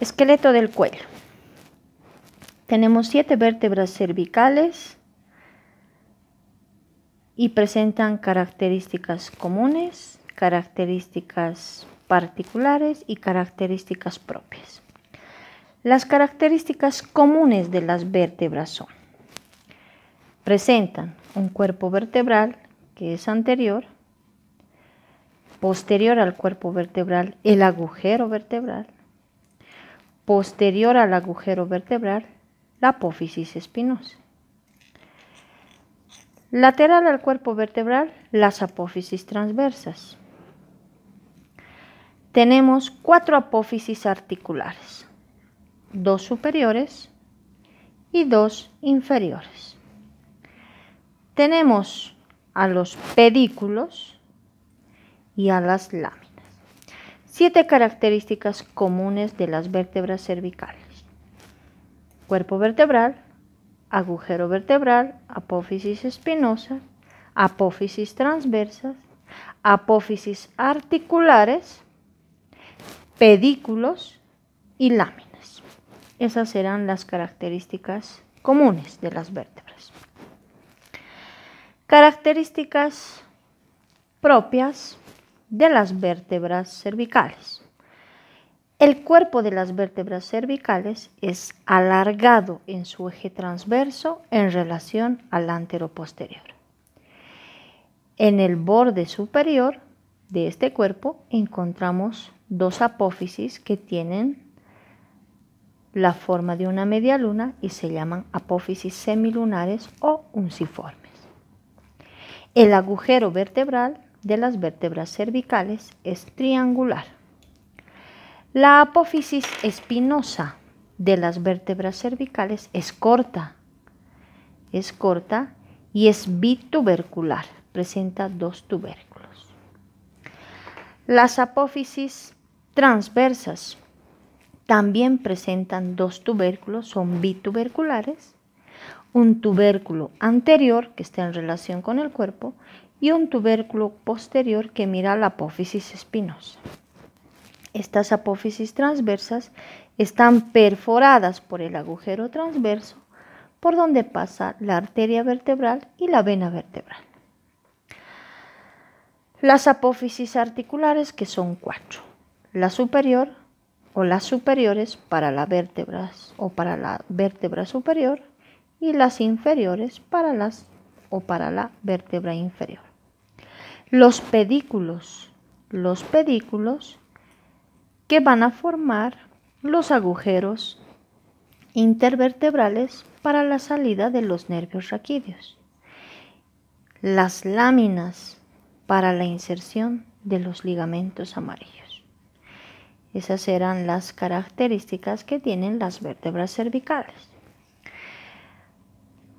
Esqueleto del cuello. Tenemos siete vértebras cervicales y presentan características comunes, características particulares y características propias. Las características comunes de las vértebras son, presentan un cuerpo vertebral que es anterior, posterior al cuerpo vertebral el agujero vertebral, posterior al agujero vertebral, la apófisis espinosa. Lateral al cuerpo vertebral, las apófisis transversas. Tenemos cuatro apófisis articulares, dos superiores y dos inferiores. Tenemos a los pedículos y a las láminas. Siete características comunes de las vértebras cervicales. Cuerpo vertebral, agujero vertebral, apófisis espinosa, apófisis transversas, apófisis articulares, pedículos y láminas. Esas serán las características comunes de las vértebras. Características propias de las vértebras cervicales. El cuerpo de las vértebras cervicales es alargado en su eje transverso en relación al posterior En el borde superior de este cuerpo encontramos dos apófisis que tienen la forma de una media luna y se llaman apófisis semilunares o unciformes. El agujero vertebral de las vértebras cervicales es triangular. La apófisis espinosa de las vértebras cervicales es corta, es corta y es bitubercular, presenta dos tubérculos. Las apófisis transversas también presentan dos tubérculos, son bituberculares un tubérculo anterior que está en relación con el cuerpo y un tubérculo posterior que mira la apófisis espinosa. Estas apófisis transversas están perforadas por el agujero transverso por donde pasa la arteria vertebral y la vena vertebral. Las apófisis articulares que son cuatro. La superior o las superiores para la vértebra o para la vértebra superior, y las inferiores para las o para la vértebra inferior. Los pedículos, los pedículos que van a formar los agujeros intervertebrales para la salida de los nervios raquídeos. Las láminas para la inserción de los ligamentos amarillos. Esas eran las características que tienen las vértebras cervicales.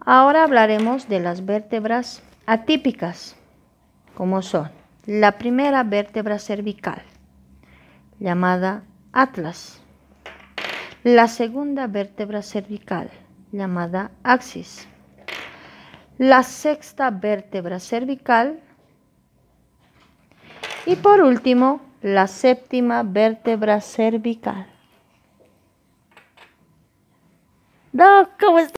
Ahora hablaremos de las vértebras atípicas, como son la primera vértebra cervical, llamada atlas, la segunda vértebra cervical, llamada axis, la sexta vértebra cervical y por último la séptima vértebra cervical. ¿cómo